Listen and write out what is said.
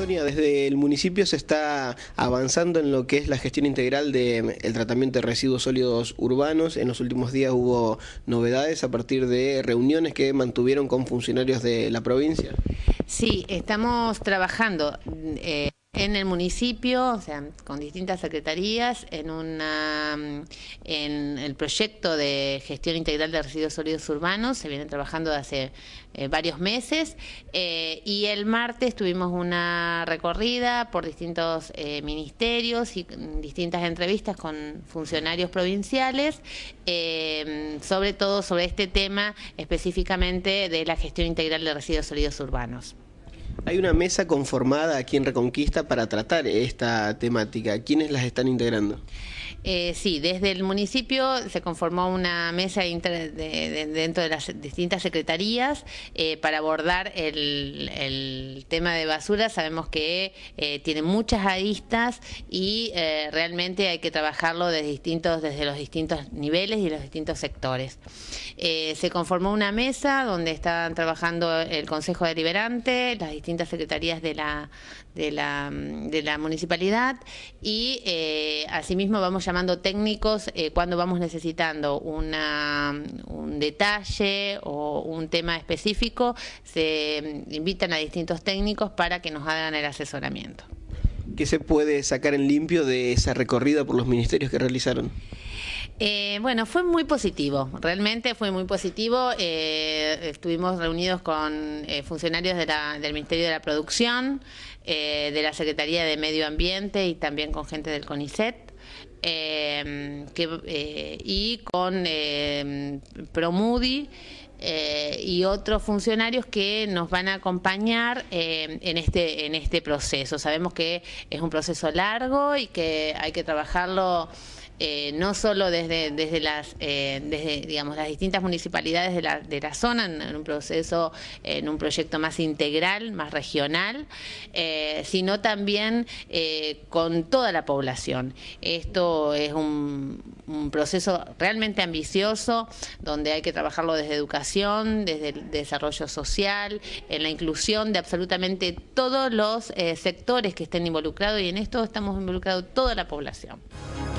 Sonia, desde el municipio se está avanzando en lo que es la gestión integral del em, tratamiento de residuos sólidos urbanos. En los últimos días hubo novedades a partir de reuniones que mantuvieron con funcionarios de la provincia. Sí, estamos trabajando. Eh, en el municipio, o sea, con distintas secretarías, en, una, en el proyecto de gestión integral de residuos sólidos urbanos, se viene trabajando hace eh, varios meses, eh, y el martes tuvimos una recorrida por distintos eh, ministerios y mm, distintas entrevistas con funcionarios provinciales, sobre todo sobre este tema específicamente de la gestión integral de residuos sólidos urbanos. Hay una mesa conformada aquí en Reconquista para tratar esta temática. ¿Quiénes las están integrando? Eh, sí, desde el municipio se conformó una mesa dentro de las distintas secretarías eh, para abordar el, tema de basura. Sabemos que eh, tiene muchas aristas y realmente hay que trabajarlo desde, distintos, desde los distintos niveles y los distintos sectores. se conformó una mesa donde estaban trabajando el Consejo Deliberante, las distintas secretarías de la, de la, de la municipalidad y asimismo vamos a llamando técnicos eh, cuando vamos necesitando un detalle o un tema específico, se mm, invitan a distintos técnicos para que nos hagan el asesoramiento. ¿Qué se puede sacar en limpio de esa recorrida por los ministerios que realizaron? Eh, bueno, fue muy positivo, realmente fue muy positivo. Eh, estuvimos reunidos con eh, funcionarios del Ministerio de la Producción, de la Secretaría de Medio Ambiente y también con gente del CONICET. y con Promudi eh, y otros funcionarios que nos van a acompañar eh, en, este, en este proceso. Sabemos que es un proceso largo y que hay que trabajarlo. Eh, no solo desde, desde, las, desde digamos, las distintas municipalidades de la, de la zona, en, un proceso, en un proyecto más integral, más regional, sino también con toda la población. Esto es un un proceso realmente ambicioso donde hay que trabajarlo desde educación, desde el desarrollo social, en la inclusión de absolutamente todos los eh, sectores que estén involucrados y en esto estamos involucrados toda la población.